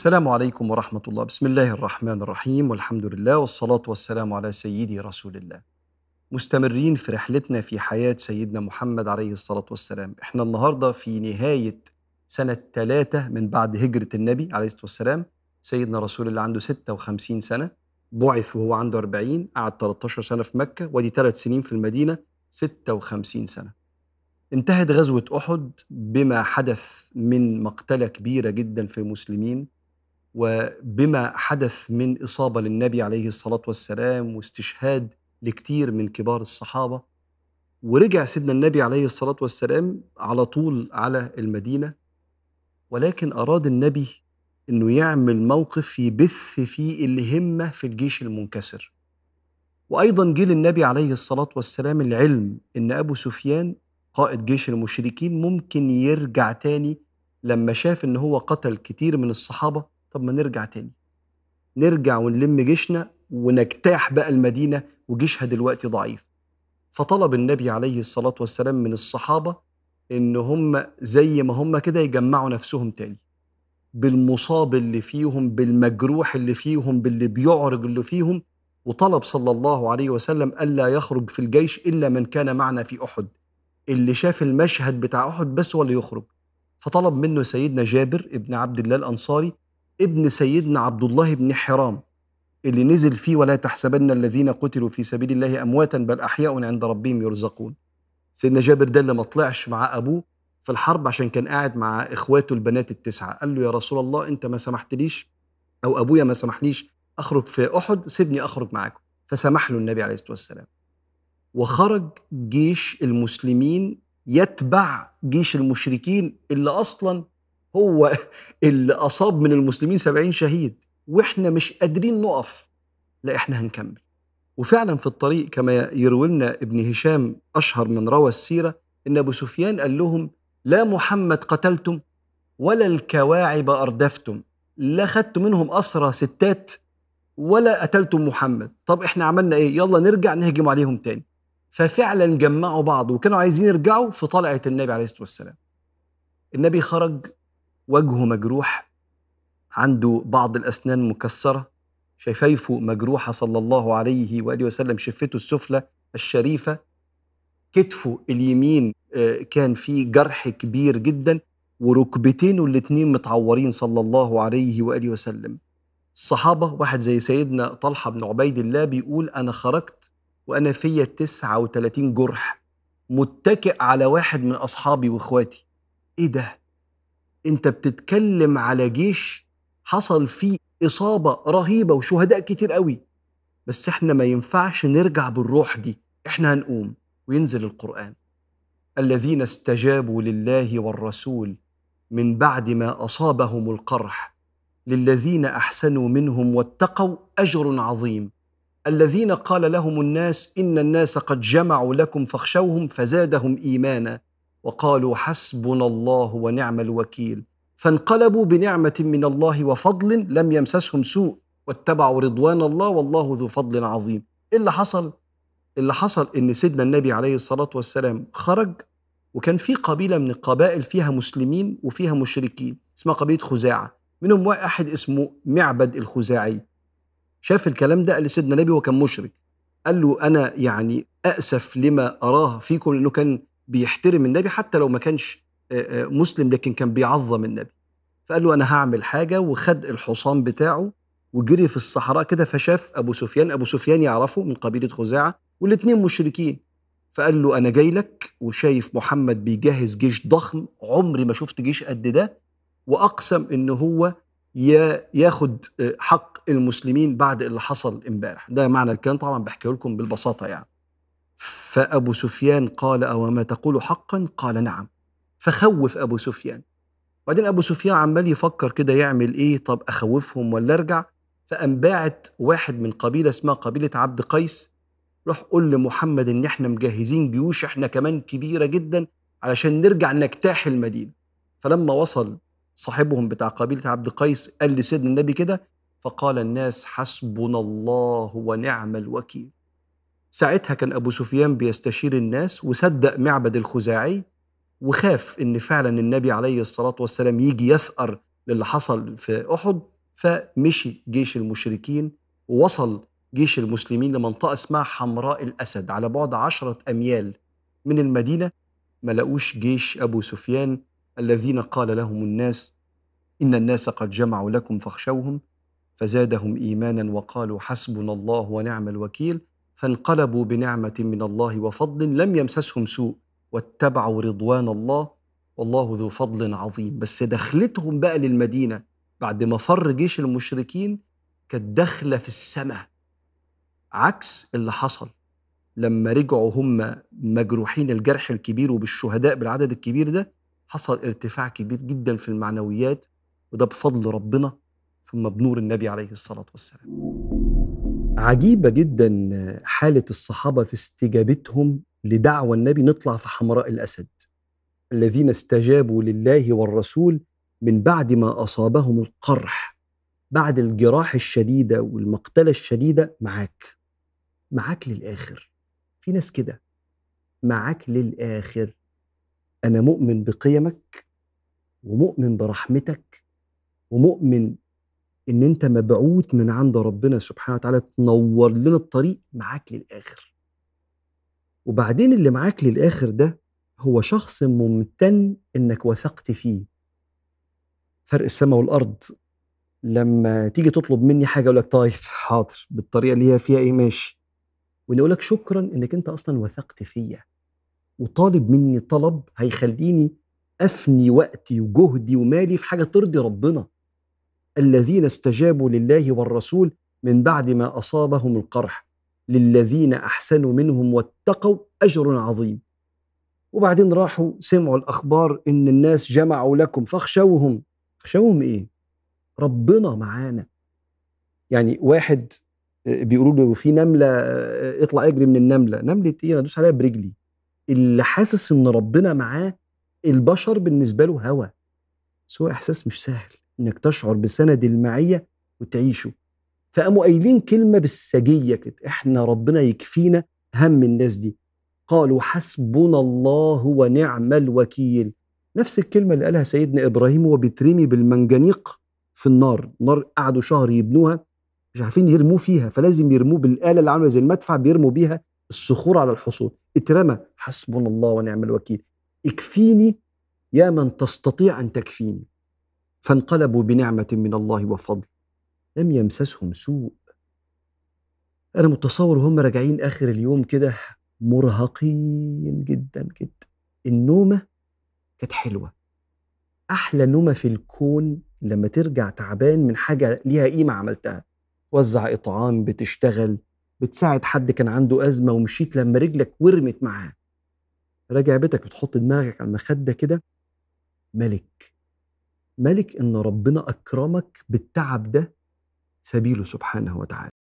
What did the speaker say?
السلام عليكم ورحمة الله بسم الله الرحمن الرحيم والحمد لله والصلاة والسلام على سيدي رسول الله مستمرين في رحلتنا في حياة سيدنا محمد عليه الصلاة والسلام احنا النهاردة في نهاية سنة ثلاثة من بعد هجرة النبي عليه الصلاة والسلام سيدنا رسول الله عنده 56 سنة بعث وهو عنده 40 قعد 13 سنة في مكة ودي ثلاث سنين في المدينة 56 سنة انتهت غزوة أحد بما حدث من مقتلة كبيرة جدا في المسلمين وبما حدث من إصابة للنبي عليه الصلاة والسلام واستشهاد لكتير من كبار الصحابة ورجع سيدنا النبي عليه الصلاة والسلام على طول على المدينة ولكن أراد النبي أنه يعمل موقف يبث فيه الهمة في الجيش المنكسر وأيضا جه للنبي عليه الصلاة والسلام العلم أن أبو سفيان قائد جيش المشركين ممكن يرجع تاني لما شاف أن هو قتل كتير من الصحابة طب ما نرجع تاني نرجع ونلم جيشنا ونجتاح بقى المدينة وجيشها دلوقتي ضعيف فطلب النبي عليه الصلاة والسلام من الصحابة إن هم زي ما هم كده يجمعوا نفسهم تاني بالمصاب اللي فيهم بالمجروح اللي فيهم باللي بيعرج اللي فيهم وطلب صلى الله عليه وسلم ألا يخرج في الجيش إلا من كان معنا في أحد اللي شاف المشهد بتاع أحد بس هو اللي يخرج فطلب منه سيدنا جابر ابن عبد الله الأنصاري ابن سيدنا عبد الله بن حرام اللي نزل فيه ولا تحسبن الذين قتلوا في سبيل الله امواتا بل احياء عند ربهم يرزقون سيدنا جابر ده اللي ما طلعش مع ابوه في الحرب عشان كان قاعد مع اخواته البنات التسعه قال له يا رسول الله انت ما سمحتليش او ابويا ما سمحليش اخرج في احد سيبني اخرج معاكم فسمح له النبي عليه الصلاه والسلام وخرج جيش المسلمين يتبع جيش المشركين اللي اصلا هو اللي أصاب من المسلمين سبعين شهيد وإحنا مش قادرين نقف لا إحنا هنكمل وفعلا في الطريق كما يروي لنا ابن هشام أشهر من روى السيرة إن أبو سفيان قال لهم لا محمد قتلتم ولا الكواعب أردفتم لا خدتوا منهم أسرى ستات ولا قتلتم محمد طب إحنا عملنا إيه يلا نرجع نهجم عليهم تاني ففعلا جمعوا بعض وكانوا عايزين يرجعوا في طلعة النبي عليه الصلاة والسلام النبي خرج وجهه مجروح عنده بعض الأسنان مكسرة شفايفه مجروحة صلى الله عليه وآله وسلم شفته السفلى الشريفة كتفه اليمين آه، كان فيه جرح كبير جدا وركبتينه الاتنين متعورين صلى الله عليه وآله وسلم الصحابة واحد زي سيدنا طلحة بن عبيد الله بيقول أنا خرجت وأنا فيا 39 جرح متكئ على واحد من أصحابي وإخواتي إيه ده؟ انت بتتكلم على جيش حصل فيه اصابه رهيبه وشهداء كتير قوي بس احنا ما ينفعش نرجع بالروح دي احنا هنقوم وينزل القران الذين استجابوا لله والرسول من بعد ما اصابهم القرح للذين احسنوا منهم واتقوا اجر عظيم الذين قال لهم الناس ان الناس قد جمعوا لكم فاخشوهم فزادهم ايمانا وقالوا حسبنا الله ونعم الوكيل فانقلبوا بنعمه من الله وفضل لم يمسسهم سوء واتبعوا رضوان الله والله ذو فضل عظيم ايه اللي حصل إيه اللي حصل ان سيدنا النبي عليه الصلاه والسلام خرج وكان في قبيله من القبائل فيها مسلمين وفيها مشركين اسمها قبيله خزاعه منهم واحد اسمه معبد الخزاعي شاف الكلام ده قال لسيدنا النبي وكان مشرك قال له انا يعني اسف لما اراه فيكم لانه كان بيحترم النبي حتى لو ما كانش آه، آه، مسلم لكن كان بيعظم النبي فقال له انا هعمل حاجه وخد الحصان بتاعه وجري في الصحراء كده فشاف ابو سفيان ابو سفيان يعرفه من قبيله خزاعه والاثنين مشركين فقال له انا جاي لك وشايف محمد بيجهز جيش ضخم عمري ما شفت جيش قد ده واقسم ان هو ياخد آه، حق المسلمين بعد اللي حصل امبارح ده معنى الكلام طبعا بحكيه لكم بالبساطه يعني فأبو سفيان قال أو ما تقول حقا قال نعم فخوف أبو سفيان وبعدين أبو سفيان عمال يفكر كده يعمل إيه طب أخوفهم ولا أرجع فقام باعت واحد من قبيلة اسمها قبيلة عبد قيس روح قول لمحمد إن إحنا مجهزين جيوش إحنا كمان كبيرة جدا علشان نرجع نجتاح المدينة فلما وصل صاحبهم بتاع قبيلة عبد قيس قال لسيدنا النبي كده فقال الناس حسبنا الله ونعم الوكيل ساعتها كان أبو سفيان بيستشير الناس وصدق معبد الخزاعي وخاف إن فعلا النبي عليه الصلاة والسلام يجي يثأر للي حصل في أحد فمشي جيش المشركين ووصل جيش المسلمين لمنطقة اسمها حمراء الأسد على بعد عشرة أميال من المدينة ما لقوش جيش أبو سفيان الذين قال لهم الناس إن الناس قد جمعوا لكم فاخشوهم فزادهم إيمانا وقالوا حسبنا الله ونعم الوكيل فانقلبوا بنعمه من الله وفضل لم يمسسهم سوء واتبعوا رضوان الله والله ذو فضل عظيم بس دخلتهم بقى للمدينه بعد ما فر جيش المشركين كانت دخله في السماء عكس اللي حصل لما رجعوا هم مجروحين الجرح الكبير وبالشهداء بالعدد الكبير ده حصل ارتفاع كبير جدا في المعنويات وده بفضل ربنا ثم بنور النبي عليه الصلاه والسلام عجيبه جدا حاله الصحابه في استجابتهم لدعوه النبي نطلع في حمراء الاسد الذين استجابوا لله والرسول من بعد ما اصابهم القرح بعد الجراح الشديده والمقتله الشديده معاك معاك للاخر في ناس كده معاك للاخر انا مؤمن بقيمك ومؤمن برحمتك ومؤمن ان انت مبعوث من عند ربنا سبحانه وتعالى تنور لنا الطريق معاك للاخر وبعدين اللي معاك للاخر ده هو شخص ممتن انك وثقت فيه فرق السماء والارض لما تيجي تطلب مني حاجه اقول لك طيب حاضر بالطريقه اللي هي فيها ايه ماشي اقول لك شكرا انك انت اصلا وثقت فيا وطالب مني طلب هيخليني افني وقتي وجهدي ومالي في حاجه ترضي ربنا الذين استجابوا لله والرسول من بعد ما اصابهم القرح للذين احسنوا منهم واتقوا اجر عظيم وبعدين راحوا سمعوا الاخبار ان الناس جمعوا لكم فاخشوهم اخشوهم ايه ربنا معانا يعني واحد آه، بيقولوا له في نمله آه، اطلع اجري من النمله نمله ايه انا ادوس عليها برجلي اللي حاسس ان ربنا معاه البشر بالنسبه له هوى سوى احساس مش سهل انك تشعر بسند المعيه وتعيشه فقاموا قايلين كلمه بالسجيه كده احنا ربنا يكفينا هم الناس دي قالوا حسبنا الله ونعم الوكيل نفس الكلمه اللي قالها سيدنا ابراهيم وهو بيترمي بالمنجنيق في النار نار قعدوا شهر يبنوها مش عارفين يرموه فيها فلازم يرموه بالاله اللي عامله زي المدفع بيرموا بيها الصخور على الحصون اترمى حسبنا الله ونعم الوكيل اكفيني يا من تستطيع ان تكفيني فانقلبوا بنعمه من الله وفضل لم يمسسهم سوء انا متصور وهم راجعين اخر اليوم كده مرهقين جدا جدا النومه كانت حلوه احلى نومه في الكون لما ترجع تعبان من حاجه ليها قيمه عملتها وزع اطعام بتشتغل بتساعد حد كان عنده ازمه ومشيت لما رجلك ورمت معاه راجع بيتك بتحط دماغك على المخده كده ملك ملك ان ربنا اكرمك بالتعب ده سبيله سبحانه وتعالى